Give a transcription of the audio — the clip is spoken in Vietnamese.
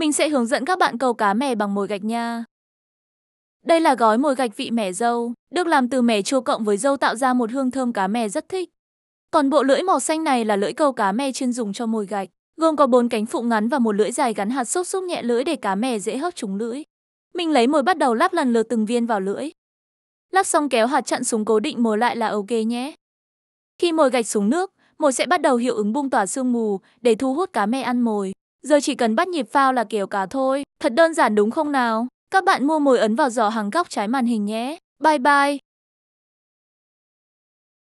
Mình sẽ hướng dẫn các bạn câu cá mè bằng mồi gạch nha. Đây là gói mồi gạch vị mè dâu, được làm từ mè chua cộng với dâu tạo ra một hương thơm cá mè rất thích. Còn bộ lưỡi màu xanh này là lưỡi câu cá mè chuyên dùng cho mồi gạch, gồm có bốn cánh phụ ngắn và một lưỡi dài gắn hạt xúc xúc nhẹ lưỡi để cá mè dễ hấp chúng lưỡi. Mình lấy mồi bắt đầu lắp lần lượt từng viên vào lưỡi. Lắp xong kéo hạt chặn xuống cố định mồi lại là ok nhé. Khi mồi gạch xuống nước, mồi sẽ bắt đầu hiệu ứng bung tỏa sương mù để thu hút cá mè ăn mồi. Giờ chỉ cần bắt nhịp phao là kiểu cả thôi. Thật đơn giản đúng không nào? Các bạn mua mồi ấn vào giỏ hàng góc trái màn hình nhé. Bye bye!